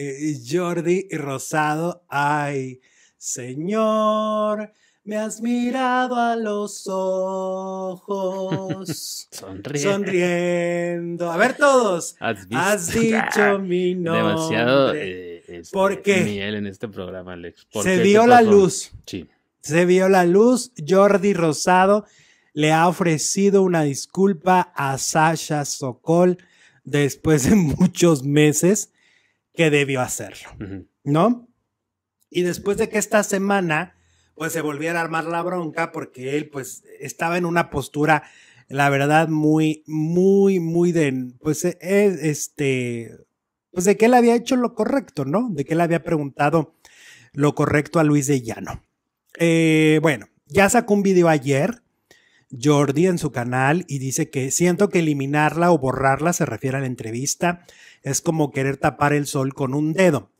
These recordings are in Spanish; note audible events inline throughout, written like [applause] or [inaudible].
Eh, Jordi Rosado, ay, Señor, me has mirado a los ojos. [laughs] sonriendo. sonriendo. A ver todos. Has, [laughs] dicho [laughs] mi nombre. Demasiado. Eh, eh, en este programa, Alex. Se vio la luz. Sí. Se vio la luz. Jordi Rosado le ha ofrecido una disculpa a Sasha Sokol después de muchos meses que debió hacerlo, ¿no? Y después de que esta semana, pues se volviera a armar la bronca porque él, pues, estaba en una postura, la verdad, muy, muy, muy de, pues, e, e, este, pues de que él había hecho lo correcto, ¿no? De que él había preguntado lo correcto a Luis de Llano. Eh, bueno, ya sacó un video ayer Jordi en su canal y dice que siento que eliminarla o borrarla se refiere a la entrevista, es como querer tapar el sol con un dedo.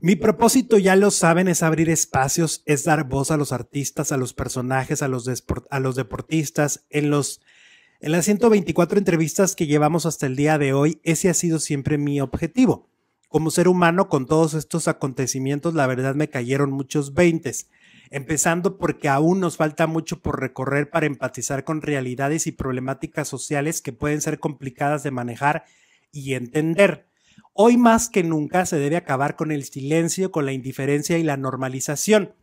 Mi propósito, ya lo saben, es abrir espacios, es dar voz a los artistas, a los personajes, a los, a los deportistas. En, los, en las 124 entrevistas que llevamos hasta el día de hoy, ese ha sido siempre mi objetivo. Como ser humano, con todos estos acontecimientos, la verdad me cayeron muchos veintes empezando porque aún nos falta mucho por recorrer para empatizar con realidades y problemáticas sociales que pueden ser complicadas de manejar y entender. Hoy más que nunca se debe acabar con el silencio, con la indiferencia y la normalización.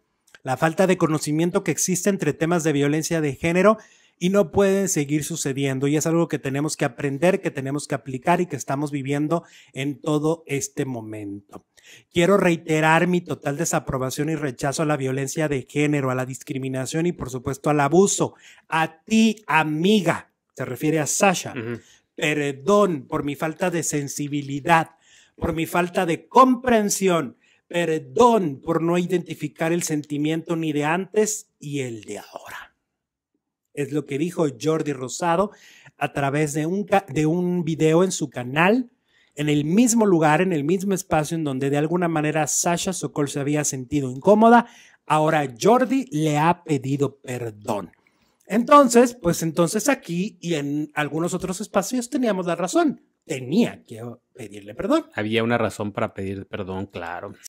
La falta de conocimiento que existe entre temas de violencia de género y no pueden seguir sucediendo. Y es algo que tenemos que aprender, que tenemos que aplicar y que estamos viviendo en todo este momento. Quiero reiterar mi total desaprobación y rechazo a la violencia de género, a la discriminación y por supuesto al abuso. A ti, amiga, se refiere a Sasha. Perdón por mi falta de sensibilidad, por mi falta de comprensión. Perdón por no identificar el sentimiento ni de antes y el de ahora. Es lo que dijo Jordi Rosado a través de un, de un video en su canal, en el mismo lugar, en el mismo espacio en donde de alguna manera Sasha Sokol se había sentido incómoda. Ahora Jordi le ha pedido perdón. Entonces, pues entonces aquí y en algunos otros espacios teníamos la razón. Tenía que pedirle perdón. Había una razón para pedir perdón, claro.